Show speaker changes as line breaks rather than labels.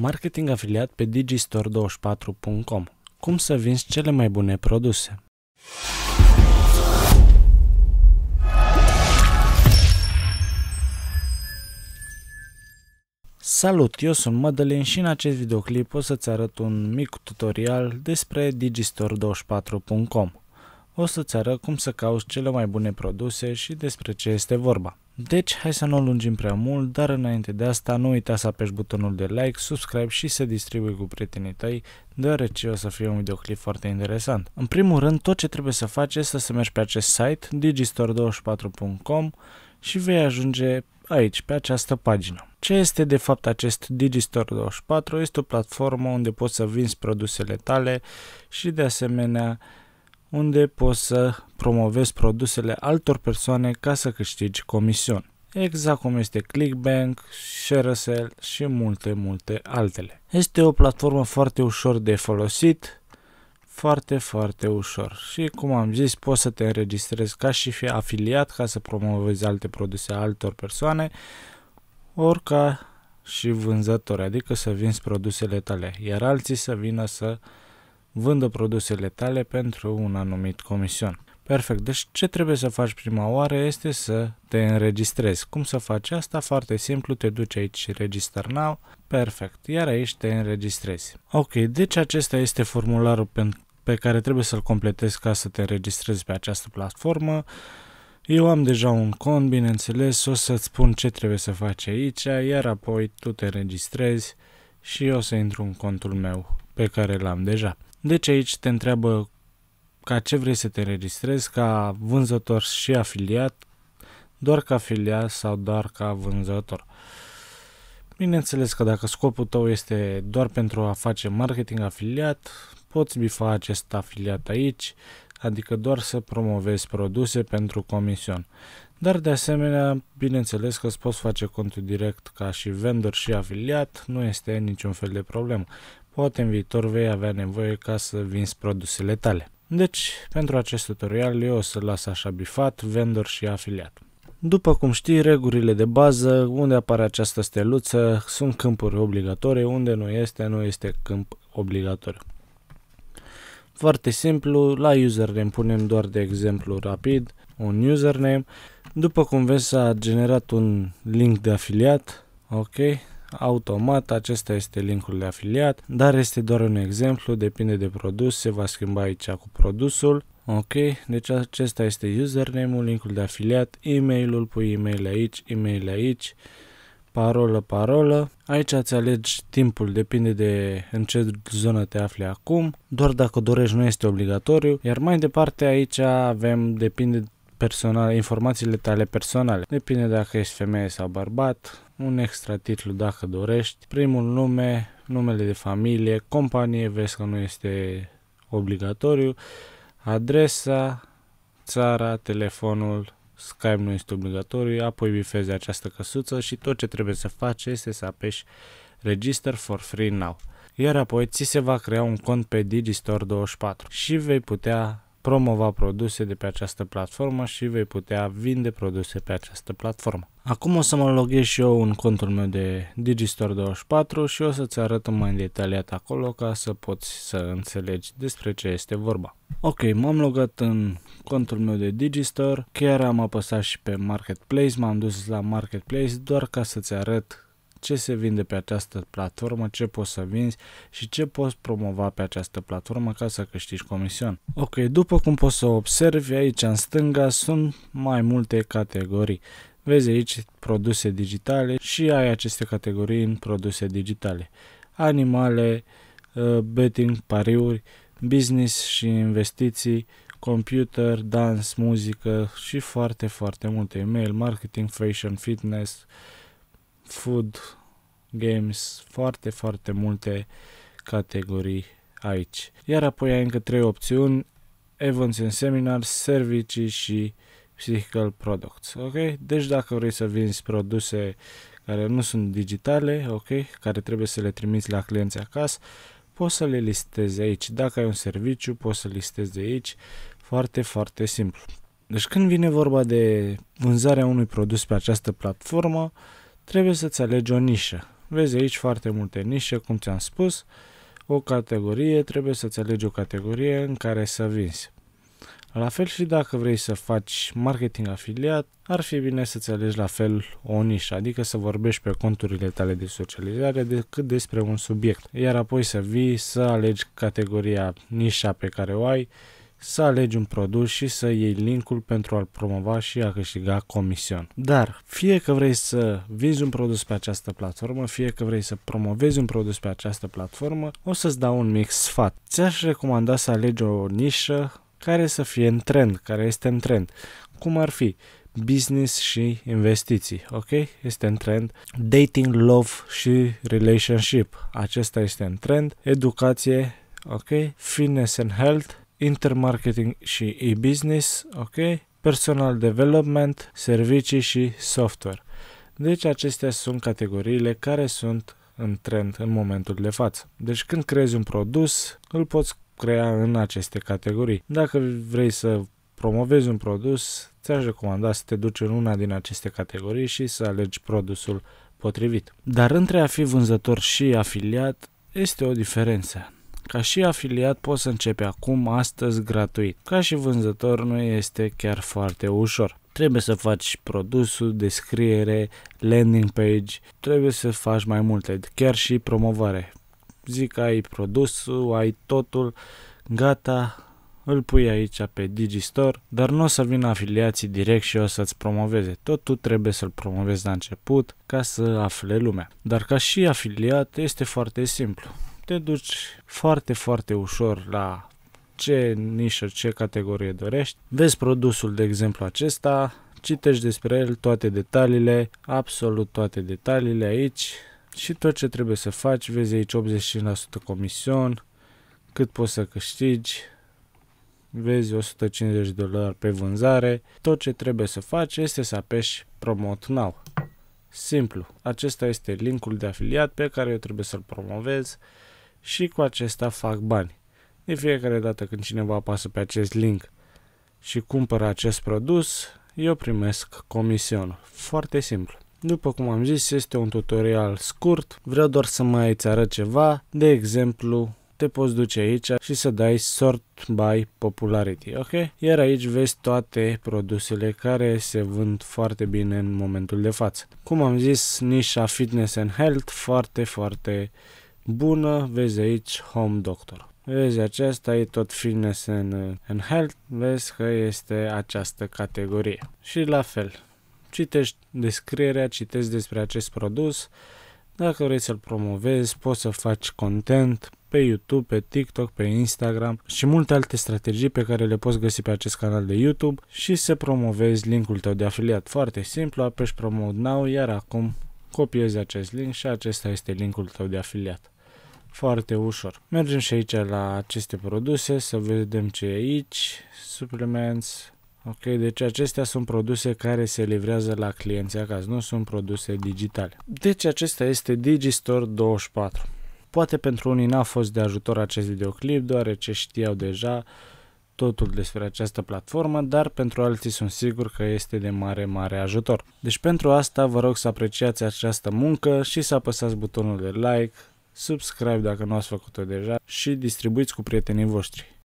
Marketing afiliat pe digistore24.com. Cum să vinzi cele mai bune produse? Salut, eu sunt Mădălin și în acest videoclip o să-ți arăt un mic tutorial despre digistore24.com. O să-ți arăt cum să cauți cele mai bune produse și despre ce este vorba. Deci, hai să nu o lungim prea mult, dar înainte de asta nu uita să apeși butonul de like, subscribe și să distribui cu prietenii tăi, deoarece o să fie un videoclip foarte interesant. În primul rând, tot ce trebuie să faci este să mergi pe acest site, digistore24.com și vei ajunge aici, pe această pagină. Ce este de fapt acest Digistore 24? Este o platformă unde poți să vinzi produsele tale și de asemenea unde poți să promovezi produsele altor persoane ca să câștigi comisiuni exact cum este ClickBank, ShareSell și multe, multe altele. Este o platformă foarte ușor de folosit, foarte, foarte ușor. Și cum am zis, poți să te înregistrezi ca și fi afiliat ca să promovezi alte produse altor persoane, orca și vânzători, adică să vinzi produsele tale, iar alții să vină să vândă produsele tale pentru un anumit comision. Perfect, deci ce trebuie să faci prima oară este să te înregistrezi. Cum să faci asta? Foarte simplu, te duci aici Register Now, perfect, iar aici te înregistrezi. Ok, deci acesta este formularul pe care trebuie să-l completezi ca să te înregistrezi pe această platformă. Eu am deja un cont, bineînțeles, o să-ți spun ce trebuie să faci aici, iar apoi tu te înregistrezi și eu o să intru în contul meu pe care l-am deja. Deci aici te întreabă ca ce vrei să te registrezi, ca vânzător și afiliat, doar ca afiliat sau doar ca vânzător. Bineînțeles că dacă scopul tău este doar pentru a face marketing afiliat, poți bifa acest afiliat aici, adică doar să promovezi produse pentru comision. Dar de asemenea, bineînțeles că îți poți face contul direct ca și vendor și afiliat, nu este niciun fel de problemă poate în viitor vei avea nevoie ca să vinzi produsele tale. Deci, pentru acest tutorial eu o să las așa bifat, vendor și afiliat. După cum știi, regulile de bază, unde apare această steluță, sunt câmpuri obligatorii, unde nu este, nu este câmp obligatoriu. Foarte simplu, la username punem doar de exemplu rapid un username. După cum vezi s-a generat un link de afiliat, ok, automat, acesta este linkul de afiliat, dar este doar un exemplu, depinde de produs, se va schimba aici cu produsul. Ok, deci acesta este username-ul, linkul de afiliat, e-mail-ul, pui e-mail aici, e-mail aici, parolă, parolă. Aici îți alegi timpul, depinde de în ce zonă te afli acum, doar dacă dorești nu este obligatoriu, iar mai departe aici avem, depinde personal, informațiile tale personale. Depinde dacă ești femeie sau bărbat, un extra titlu dacă dorești, primul nume, numele de familie, companie, vezi că nu este obligatoriu, adresa, țara, telefonul, Skype nu este obligatoriu, apoi bifezi această căsuță și tot ce trebuie să faci este să apeși Register for Free Now. Iar apoi ți se va crea un cont pe Digistore 24 și vei putea promova produse de pe această platformă și vei putea vinde produse pe această platformă. Acum o să mă loghez și eu în contul meu de Digistore24 și o să-ți arăt mai detaliat acolo ca să poți să înțelegi despre ce este vorba. Ok, m-am logat în contul meu de Digistore, chiar am apăsat și pe Marketplace, m-am dus la Marketplace doar ca să-ți arăt ce se vinde pe această platformă, ce poți să vinzi și ce poți promova pe această platformă ca să câștigi comision. Ok, după cum poți să observi, aici în stânga sunt mai multe categorii. Vezi aici produse digitale și ai aceste categorii în produse digitale. Animale, uh, betting, pariuri, business și investiții, computer, dans, muzică și foarte, foarte multe. Email, marketing, fashion, fitness, food, games, foarte, foarte multe categorii aici. Iar apoi ai încă trei opțiuni, events and seminars, servicii și physical products. Ok? Deci dacă vrei să vinzi produse care nu sunt digitale, ok, care trebuie să le trimiți la clienți acasă, poți să le listezi aici. Dacă ai un serviciu, poți să listezi de aici. Foarte, foarte simplu. Deci când vine vorba de vânzarea unui produs pe această platformă, uh, trebuie să-ți alegi o nișă. Vezi aici foarte multe nișe, cum ți-am spus, o categorie, trebuie să-ți alegi o categorie în care să vinzi. La fel și dacă vrei să faci marketing afiliat, ar fi bine să-ți alegi la fel o nișă, adică să vorbești pe conturile tale de socializare decât despre un subiect, iar apoi să vii să alegi categoria, nișa pe care o ai să alegi un produs și să iei linkul pentru a-l promova și a câștiga comision. Dar fie că vrei să vinzi un produs pe această platformă, fie că vrei să promovezi un produs pe această platformă, o să-ți dau un mic sfat. Ți-aș recomanda să alegi o nișă care să fie în trend, care este în trend. Cum ar fi? business și investiții, ok? Este în trend. Dating, love și relationship, acesta este în trend. Educație, ok? Fitness and health intermarketing și e-business, ok? personal development, servicii și software. Deci acestea sunt categoriile care sunt în trend în momentul de față. Deci când creezi un produs, îl poți crea în aceste categorii. Dacă vrei să promovezi un produs, ți-aș recomanda să te duci în una din aceste categorii și să alegi produsul potrivit. Dar între a fi vânzător și afiliat este o diferență. Ca și afiliat poți să începi acum, astăzi, gratuit. Ca și vânzător nu este chiar foarte ușor. Trebuie să faci produsul, descriere, landing page, trebuie să faci mai multe, chiar și promovare. Zic că ai produsul, ai totul, gata, îl pui aici pe Digistore, dar nu o să vină afiliații direct și o să-ți promoveze. Tot tu trebuie să-l promovezi la început ca să afle lumea. Dar ca și afiliat este foarte simplu te duci foarte, foarte ușor la ce nișă, ce categorie dorești. Vezi produsul, de exemplu, acesta, citești despre el toate detaliile, absolut toate detaliile aici și tot ce trebuie să faci, vezi aici 85% comision, cât poți să câștigi, vezi 150 de dolari pe vânzare, tot ce trebuie să faci este să apeși Promote Now. Simplu. Acesta este linkul de afiliat pe care eu trebuie să-l promovez și cu acesta fac bani. De fiecare dată când cineva apasă pe acest link și cumpără acest produs, eu primesc comision. Foarte simplu. După cum am zis, este un tutorial scurt, vreau doar să mai îți arăt ceva, de exemplu, te poți duce aici și să dai sort by popularity, ok? Iar aici vezi toate produsele care se vând foarte bine în momentul de față. Cum am zis, nișa fitness and health foarte, foarte bună, vezi aici Home Doctor. Vezi, acesta e tot fitness and, uh, and health, vezi că este această categorie. Și la fel, citești descrierea, citești despre acest produs, dacă vrei să-l promovezi, poți să faci content pe YouTube, pe TikTok, pe Instagram și multe alte strategii pe care le poți găsi pe acest canal de YouTube și să promovezi linkul tău de afiliat. Foarte simplu, apeși Promote Now, iar acum copiezi acest link și acesta este linkul tău de afiliat foarte ușor. Mergem și aici la aceste produse, să vedem ce e aici, supplements, ok, deci acestea sunt produse care se livrează la clienții acasă, nu sunt produse digitale. Deci acesta este Digistore 24. Poate pentru unii n-a fost de ajutor acest videoclip, deoarece știau deja totul despre această platformă, dar pentru alții sunt sigur că este de mare, mare ajutor. Deci pentru asta vă rog să apreciați această muncă și să apăsați butonul de like, subscribe dacă nu ați făcut-o deja și distribuiți cu prietenii voștri.